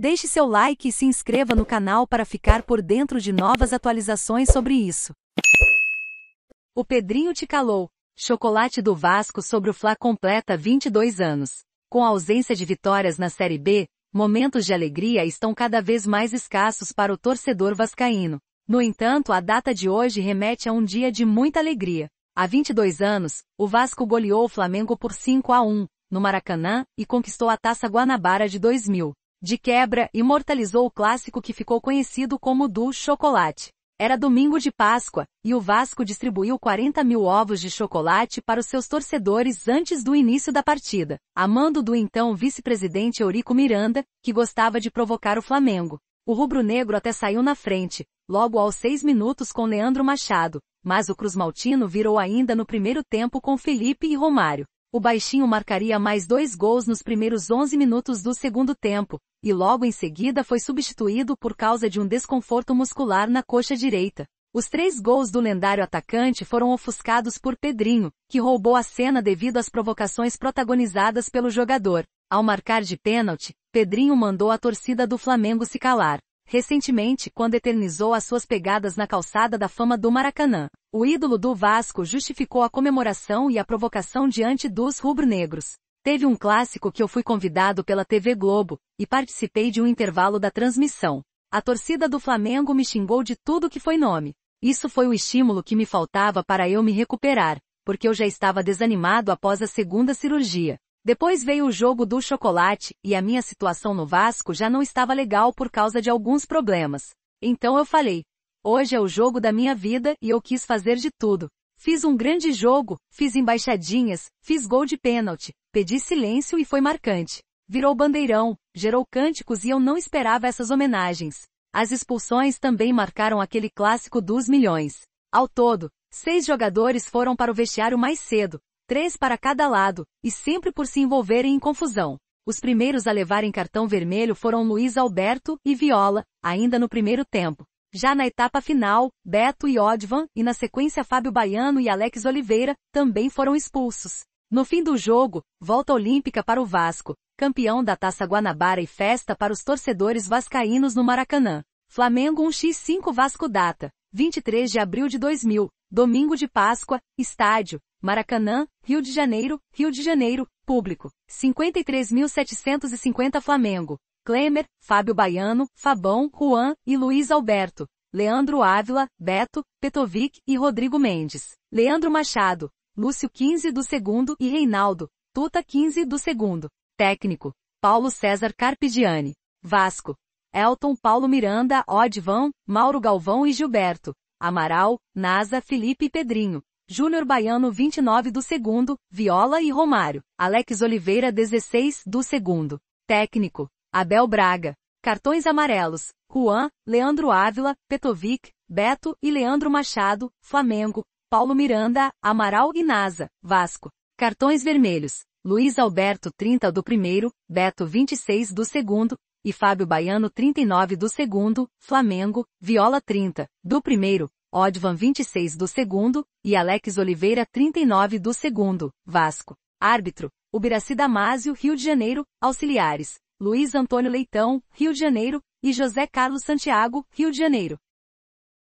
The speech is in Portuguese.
Deixe seu like e se inscreva no canal para ficar por dentro de novas atualizações sobre isso. O Pedrinho te calou. Chocolate do Vasco sobre o Fla completa 22 anos. Com a ausência de vitórias na Série B, momentos de alegria estão cada vez mais escassos para o torcedor vascaíno. No entanto, a data de hoje remete a um dia de muita alegria. Há 22 anos, o Vasco goleou o Flamengo por 5 a 1 no Maracanã e conquistou a Taça Guanabara de 2000. De quebra, imortalizou o clássico que ficou conhecido como do chocolate. Era domingo de Páscoa, e o Vasco distribuiu 40 mil ovos de chocolate para os seus torcedores antes do início da partida, amando do então vice-presidente Eurico Miranda, que gostava de provocar o Flamengo. O rubro-negro até saiu na frente, logo aos seis minutos com Leandro Machado, mas o Cruz Maltino virou ainda no primeiro tempo com Felipe e Romário. O baixinho marcaria mais dois gols nos primeiros 11 minutos do segundo tempo, e logo em seguida foi substituído por causa de um desconforto muscular na coxa direita. Os três gols do lendário atacante foram ofuscados por Pedrinho, que roubou a cena devido às provocações protagonizadas pelo jogador. Ao marcar de pênalti, Pedrinho mandou a torcida do Flamengo se calar recentemente quando eternizou as suas pegadas na calçada da fama do Maracanã. O ídolo do Vasco justificou a comemoração e a provocação diante dos rubro-negros. Teve um clássico que eu fui convidado pela TV Globo, e participei de um intervalo da transmissão. A torcida do Flamengo me xingou de tudo que foi nome. Isso foi o estímulo que me faltava para eu me recuperar, porque eu já estava desanimado após a segunda cirurgia. Depois veio o jogo do chocolate, e a minha situação no Vasco já não estava legal por causa de alguns problemas. Então eu falei, hoje é o jogo da minha vida e eu quis fazer de tudo. Fiz um grande jogo, fiz embaixadinhas, fiz gol de pênalti, pedi silêncio e foi marcante. Virou bandeirão, gerou cânticos e eu não esperava essas homenagens. As expulsões também marcaram aquele clássico dos milhões. Ao todo, seis jogadores foram para o vestiário mais cedo, três para cada lado, e sempre por se envolverem em confusão. Os primeiros a levarem cartão vermelho foram Luiz Alberto e Viola, ainda no primeiro tempo. Já na etapa final, Beto e Odvan, e na sequência Fábio Baiano e Alex Oliveira, também foram expulsos. No fim do jogo, volta olímpica para o Vasco, campeão da Taça Guanabara e festa para os torcedores vascaínos no Maracanã. Flamengo 1x5 Vasco Data, 23 de abril de 2000, domingo de Páscoa, estádio, Maracanã, Rio de Janeiro, Rio de Janeiro, público, 53.750 Flamengo. Klemer, Fábio Baiano, Fabão, Juan e Luiz Alberto. Leandro Ávila, Beto, Petovic e Rodrigo Mendes. Leandro Machado, Lúcio 15 do segundo e Reinaldo, Tuta 15 do segundo. Técnico, Paulo César Carpigiani. Vasco, Elton Paulo Miranda, Odvão, Mauro Galvão e Gilberto. Amaral, Nasa, Felipe e Pedrinho. Júnior Baiano 29 do segundo, Viola e Romário, Alex Oliveira 16 do segundo. Técnico, Abel Braga. Cartões amarelos, Juan, Leandro Ávila, Petovic, Beto e Leandro Machado, Flamengo, Paulo Miranda, Amaral e Nasa, Vasco. Cartões vermelhos, Luiz Alberto 30 do primeiro, Beto 26 do segundo, e Fábio Baiano 39 do segundo, Flamengo, Viola 30, do primeiro, Odvan 26 do segundo, e Alex Oliveira 39 do segundo, Vasco. Árbitro, Ubiraci Damásio, Rio de Janeiro, auxiliares, Luiz Antônio Leitão, Rio de Janeiro, e José Carlos Santiago, Rio de Janeiro.